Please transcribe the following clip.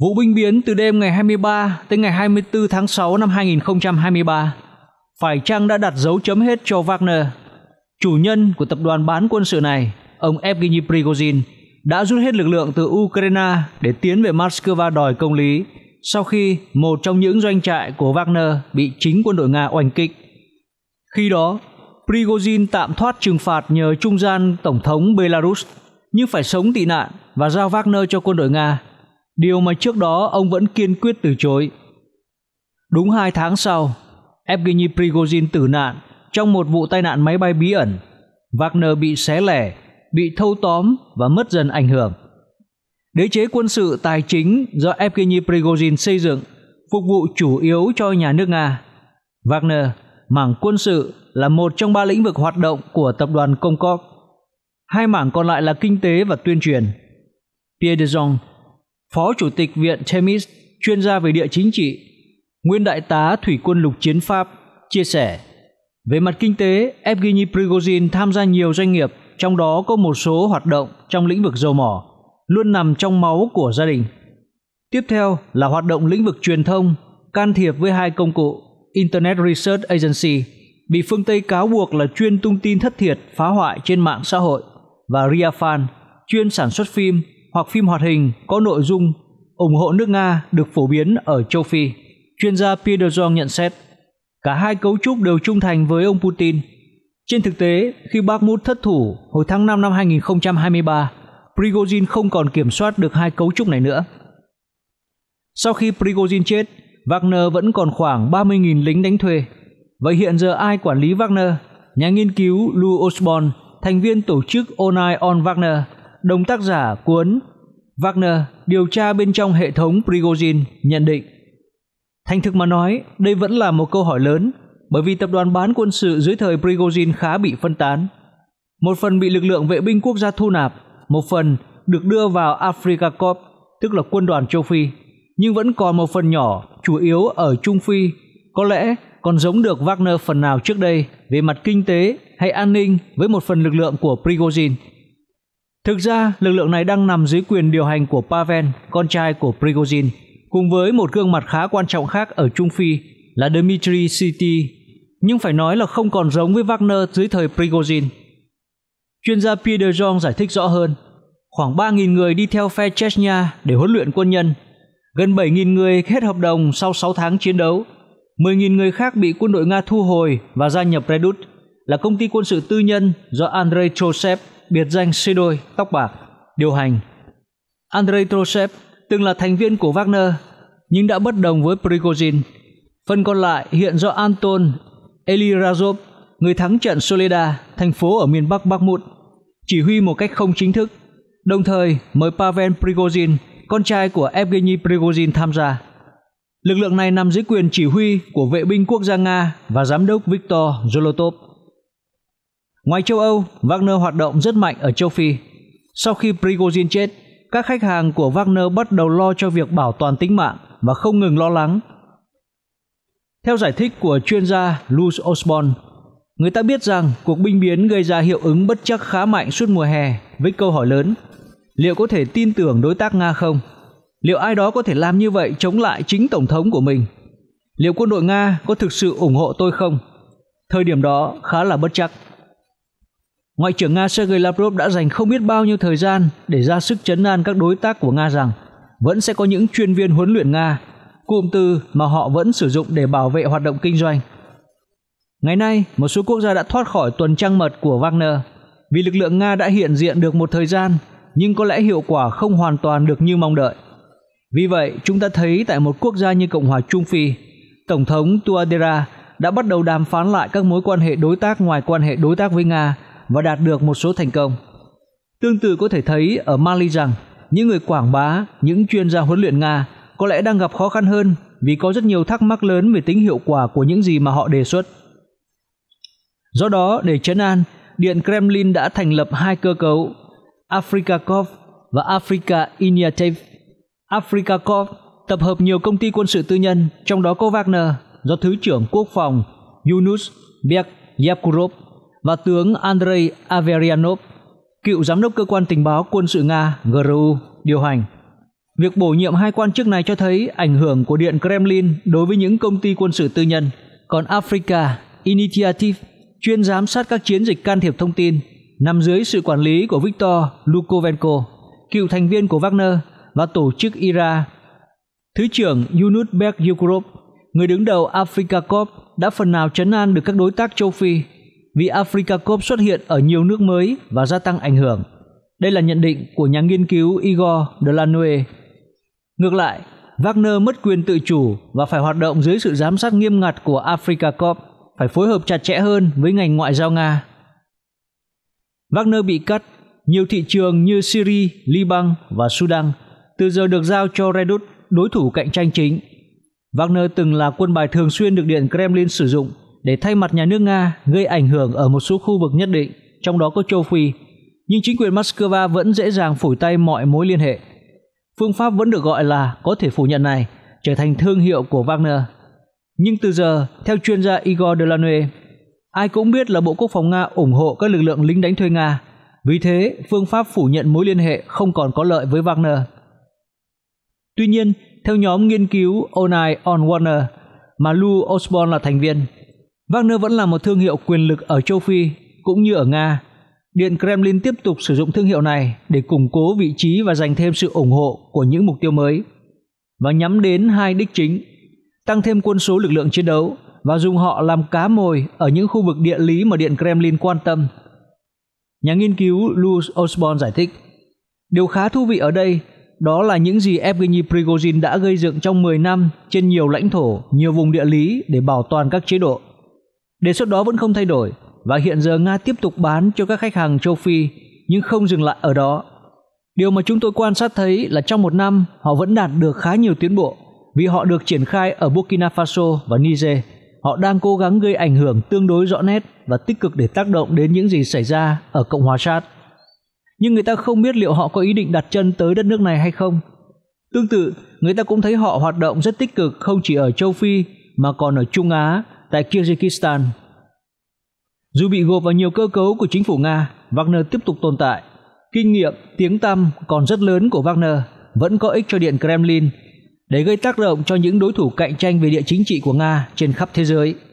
Vụ binh biến từ đêm ngày 23 tới ngày 24 tháng 6 năm 2023 phải chăng đã đặt dấu chấm hết cho Wagner? Chủ nhân của tập đoàn bán quân sự này, ông Evgeny Prigozhin, đã rút hết lực lượng từ Ukraine để tiến về Moscow đòi công lý sau khi một trong những doanh trại của Wagner bị chính quân đội Nga oanh kích. Khi đó, Prigozhin tạm thoát trừng phạt nhờ trung gian Tổng thống Belarus nhưng phải sống tị nạn và giao Wagner cho quân đội Nga điều mà trước đó ông vẫn kiên quyết từ chối. Đúng hai tháng sau, Evgeny Prigozhin tử nạn trong một vụ tai nạn máy bay bí ẩn. Wagner bị xé lẻ, bị thâu tóm và mất dần ảnh hưởng. Đế chế quân sự tài chính do Evgeny Prigozhin xây dựng phục vụ chủ yếu cho nhà nước Nga. Wagner, mảng quân sự là một trong ba lĩnh vực hoạt động của tập đoàn Công Comcor. Hai mảng còn lại là kinh tế và tuyên truyền. Pierre de Jong Phó Chủ tịch Viện Chemis, chuyên gia về địa chính trị, nguyên đại tá Thủy quân lục chiến Pháp, chia sẻ. Về mặt kinh tế, Evgeny Prigozhin tham gia nhiều doanh nghiệp, trong đó có một số hoạt động trong lĩnh vực dầu mỏ, luôn nằm trong máu của gia đình. Tiếp theo là hoạt động lĩnh vực truyền thông, can thiệp với hai công cụ Internet Research Agency, bị phương Tây cáo buộc là chuyên tung tin thất thiệt phá hoại trên mạng xã hội, và Riafan, chuyên sản xuất phim hoặc phim hoạt hình có nội dung ủng hộ nước Nga được phổ biến ở châu Phi. Chuyên gia Peter Jong nhận xét, cả hai cấu trúc đều trung thành với ông Putin. Trên thực tế, khi Bakhmut thất thủ hồi tháng 5 năm 2023, Prigozhin không còn kiểm soát được hai cấu trúc này nữa. Sau khi Prigozhin chết, Wagner vẫn còn khoảng 30.000 lính đánh thuê. Vậy hiện giờ ai quản lý Wagner? Nhà nghiên cứu Lou Osborne, thành viên tổ chức Online on Wagner, đồng tác giả cuốn Wagner điều tra bên trong hệ thống Prigozhin nhận định. Thành thực mà nói, đây vẫn là một câu hỏi lớn bởi vì tập đoàn bán quân sự dưới thời Prigozhin khá bị phân tán. Một phần bị lực lượng vệ binh quốc gia thu nạp, một phần được đưa vào Africa Corps, tức là quân đoàn châu Phi, nhưng vẫn còn một phần nhỏ, chủ yếu ở Trung Phi, có lẽ còn giống được Wagner phần nào trước đây về mặt kinh tế hay an ninh với một phần lực lượng của Prigozhin – Thực ra, lực lượng này đang nằm dưới quyền điều hành của Paven, con trai của Prigozhin, cùng với một gương mặt khá quan trọng khác ở Trung Phi là Dmitry City, nhưng phải nói là không còn giống với Wagner dưới thời Prigozhin. Chuyên gia Peter Jong giải thích rõ hơn, khoảng 3.000 người đi theo phe Chechnya để huấn luyện quân nhân, gần 7.000 người hết hợp đồng sau 6 tháng chiến đấu, 10.000 người khác bị quân đội Nga thu hồi và gia nhập Redut là công ty quân sự tư nhân do Andrei Chosev biệt danh suy đôi, tóc bạc, điều hành. Andrei Trosev từng là thành viên của Wagner, nhưng đã bất đồng với Prigozhin. Phần còn lại hiện do Anton Elirazov, người thắng trận Soleda, thành phố ở miền Bắc Bakhmut, chỉ huy một cách không chính thức, đồng thời mời Pavel Prigozhin, con trai của Evgeny Prigozhin tham gia. Lực lượng này nằm dưới quyền chỉ huy của vệ binh quốc gia Nga và giám đốc Viktor Zolotov. Ngoài châu Âu, Wagner hoạt động rất mạnh ở châu Phi. Sau khi Prigozhin chết, các khách hàng của Wagner bắt đầu lo cho việc bảo toàn tính mạng và không ngừng lo lắng. Theo giải thích của chuyên gia Luz Osborne, người ta biết rằng cuộc binh biến gây ra hiệu ứng bất chắc khá mạnh suốt mùa hè với câu hỏi lớn liệu có thể tin tưởng đối tác Nga không? Liệu ai đó có thể làm như vậy chống lại chính Tổng thống của mình? Liệu quân đội Nga có thực sự ủng hộ tôi không? Thời điểm đó khá là bất chắc. Ngoại trưởng Nga Sergei Lavrov đã dành không biết bao nhiêu thời gian để ra sức chấn an các đối tác của Nga rằng vẫn sẽ có những chuyên viên huấn luyện Nga, cụm từ mà họ vẫn sử dụng để bảo vệ hoạt động kinh doanh. Ngày nay, một số quốc gia đã thoát khỏi tuần trăng mật của Wagner vì lực lượng Nga đã hiện diện được một thời gian nhưng có lẽ hiệu quả không hoàn toàn được như mong đợi. Vì vậy, chúng ta thấy tại một quốc gia như Cộng hòa Trung Phi, Tổng thống Tuadera đã bắt đầu đàm phán lại các mối quan hệ đối tác ngoài quan hệ đối tác với Nga – và đạt được một số thành công. Tương tự có thể thấy ở Mali rằng những người quảng bá, những chuyên gia huấn luyện Nga có lẽ đang gặp khó khăn hơn vì có rất nhiều thắc mắc lớn về tính hiệu quả của những gì mà họ đề xuất. Do đó, để chấn an, Điện Kremlin đã thành lập hai cơ cấu Africa Corp và Africa Initiative. Africa Corp tập hợp nhiều công ty quân sự tư nhân, trong đó có Wagner do Thứ trưởng Quốc phòng Yunus Bek Yakurov và tướng Andrei Averyanov, cựu giám đốc cơ quan tình báo quân sự Nga GRU, điều hành. Việc bổ nhiệm hai quan chức này cho thấy ảnh hưởng của Điện Kremlin đối với những công ty quân sự tư nhân, còn Africa Initiative, chuyên giám sát các chiến dịch can thiệp thông tin, nằm dưới sự quản lý của Viktor Lukovenko, cựu thành viên của Wagner và tổ chức IRA. Thứ trưởng Yunus Berk Yukurov, người đứng đầu Africa Corp, đã phần nào chấn an được các đối tác châu Phi Mỹ Africa Cup xuất hiện ở nhiều nước mới và gia tăng ảnh hưởng. Đây là nhận định của nhà nghiên cứu Igor Delanue. Ngược lại, Wagner mất quyền tự chủ và phải hoạt động dưới sự giám sát nghiêm ngặt của Africa Cup, phải phối hợp chặt chẽ hơn với ngành ngoại giao Nga. Wagner bị cắt, nhiều thị trường như Syria, Liban và Sudan từ giờ được giao cho Redut, đối thủ cạnh tranh chính. Wagner từng là quân bài thường xuyên được Điện Kremlin sử dụng để thay mặt nhà nước Nga gây ảnh hưởng ở một số khu vực nhất định, trong đó có châu Phi, nhưng chính quyền Moscow vẫn dễ dàng phủi tay mọi mối liên hệ. Phương pháp vẫn được gọi là có thể phủ nhận này, trở thành thương hiệu của Wagner. Nhưng từ giờ, theo chuyên gia Igor Delanoe, ai cũng biết là Bộ Quốc phòng Nga ủng hộ các lực lượng lính đánh thuê Nga. Vì thế, phương pháp phủ nhận mối liên hệ không còn có lợi với Wagner. Tuy nhiên, theo nhóm nghiên cứu Online On Warner, mà Lou Osborne là thành viên, Wagner vâng, vẫn là một thương hiệu quyền lực ở châu Phi cũng như ở Nga. Điện Kremlin tiếp tục sử dụng thương hiệu này để củng cố vị trí và giành thêm sự ủng hộ của những mục tiêu mới và nhắm đến hai đích chính, tăng thêm quân số lực lượng chiến đấu và dùng họ làm cá mồi ở những khu vực địa lý mà Điện Kremlin quan tâm. Nhà nghiên cứu Louis Osborn giải thích, điều khá thú vị ở đây đó là những gì Evgeny Prigozhin đã gây dựng trong 10 năm trên nhiều lãnh thổ, nhiều vùng địa lý để bảo toàn các chế độ Đề xuất đó vẫn không thay đổi và hiện giờ Nga tiếp tục bán cho các khách hàng châu Phi nhưng không dừng lại ở đó. Điều mà chúng tôi quan sát thấy là trong một năm họ vẫn đạt được khá nhiều tiến bộ vì họ được triển khai ở Burkina Faso và Niger. Họ đang cố gắng gây ảnh hưởng tương đối rõ nét và tích cực để tác động đến những gì xảy ra ở Cộng hòa Sát. Nhưng người ta không biết liệu họ có ý định đặt chân tới đất nước này hay không. Tương tự, người ta cũng thấy họ hoạt động rất tích cực không chỉ ở châu Phi mà còn ở Trung Á tại Kyrgyzstan. Dù bị gộp vào nhiều cơ cấu của chính phủ Nga, Wagner tiếp tục tồn tại. Kinh nghiệm, tiếng tăm còn rất lớn của Wagner vẫn có ích cho Điện Kremlin để gây tác động cho những đối thủ cạnh tranh về địa chính trị của Nga trên khắp thế giới.